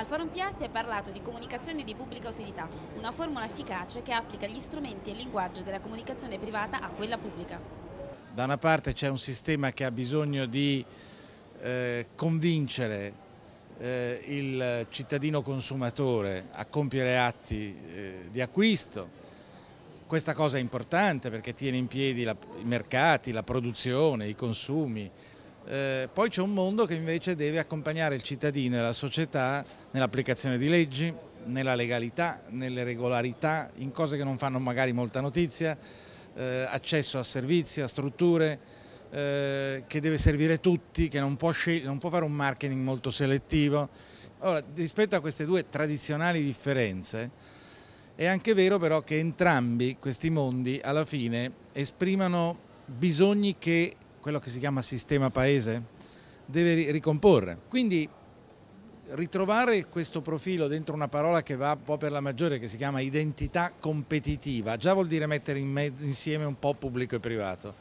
Al Forum PA si è parlato di comunicazione di pubblica utilità, una formula efficace che applica gli strumenti e il linguaggio della comunicazione privata a quella pubblica. Da una parte c'è un sistema che ha bisogno di eh, convincere eh, il cittadino consumatore a compiere atti eh, di acquisto, questa cosa è importante perché tiene in piedi la, i mercati, la produzione, i consumi, eh, poi c'è un mondo che invece deve accompagnare il cittadino e la società nell'applicazione di leggi, nella legalità, nelle regolarità, in cose che non fanno magari molta notizia, eh, accesso a servizi, a strutture, eh, che deve servire tutti, che non può, non può fare un marketing molto selettivo. Allora, rispetto a queste due tradizionali differenze, è anche vero però che entrambi questi mondi alla fine esprimano bisogni che quello che si chiama sistema paese, deve ricomporre. Quindi ritrovare questo profilo dentro una parola che va un po' per la maggiore, che si chiama identità competitiva, già vuol dire mettere in insieme un po' pubblico e privato.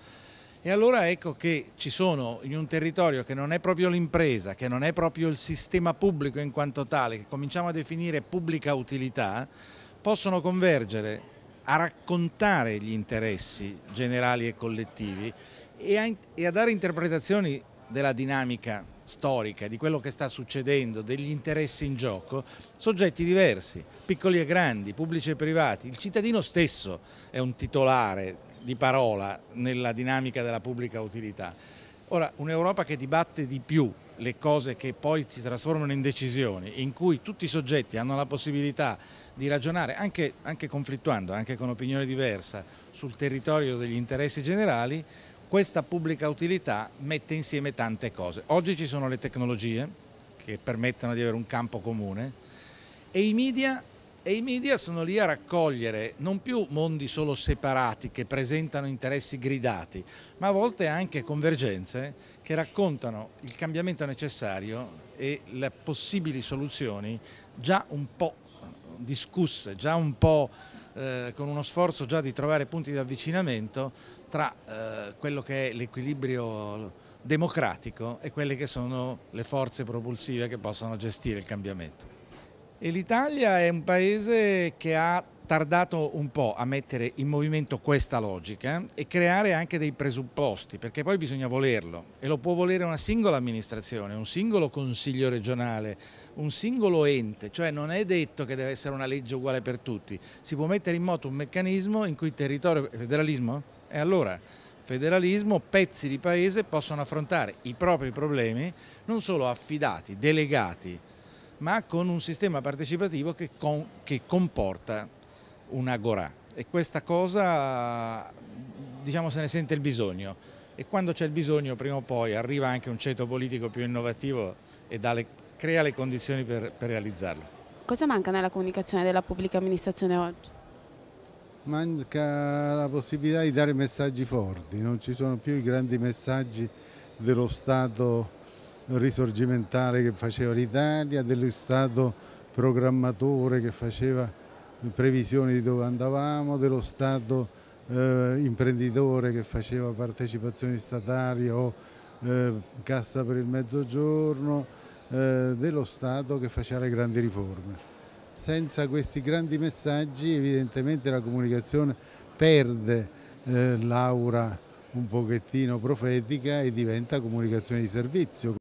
E allora ecco che ci sono in un territorio che non è proprio l'impresa, che non è proprio il sistema pubblico in quanto tale, che cominciamo a definire pubblica utilità, possono convergere a raccontare gli interessi generali e collettivi e a, e a dare interpretazioni della dinamica storica, di quello che sta succedendo, degli interessi in gioco, soggetti diversi, piccoli e grandi, pubblici e privati. Il cittadino stesso è un titolare di parola nella dinamica della pubblica utilità. Ora, un'Europa che dibatte di più le cose che poi si trasformano in decisioni, in cui tutti i soggetti hanno la possibilità di ragionare, anche, anche conflittuando, anche con opinione diversa, sul territorio degli interessi generali, questa pubblica utilità mette insieme tante cose. Oggi ci sono le tecnologie che permettono di avere un campo comune e i media, e i media sono lì a raccogliere non più mondi solo separati che presentano interessi gridati, ma a volte anche convergenze che raccontano il cambiamento necessario e le possibili soluzioni già un po' discusse, già un po' eh, con uno sforzo già di trovare punti di avvicinamento tra eh, quello che è l'equilibrio democratico e quelle che sono le forze propulsive che possono gestire il cambiamento. l'Italia è un paese che ha tardato un po' a mettere in movimento questa logica e creare anche dei presupposti, perché poi bisogna volerlo e lo può volere una singola amministrazione, un singolo consiglio regionale, un singolo ente, cioè non è detto che deve essere una legge uguale per tutti, si può mettere in moto un meccanismo in cui territorio eh, federalismo? E allora federalismo, pezzi di paese possono affrontare i propri problemi non solo affidati, delegati, ma con un sistema partecipativo che, con, che comporta un un'agorà e questa cosa diciamo se ne sente il bisogno e quando c'è il bisogno prima o poi arriva anche un ceto politico più innovativo e le, crea le condizioni per, per realizzarlo. Cosa manca nella comunicazione della pubblica amministrazione oggi? Manca la possibilità di dare messaggi forti, non ci sono più i grandi messaggi dello Stato risorgimentale che faceva l'Italia, dello Stato programmatore che faceva previsioni di dove andavamo, dello Stato eh, imprenditore che faceva partecipazioni statali o eh, cassa per il mezzogiorno, eh, dello Stato che faceva le grandi riforme. Senza questi grandi messaggi evidentemente la comunicazione perde eh, l'aura un pochettino profetica e diventa comunicazione di servizio.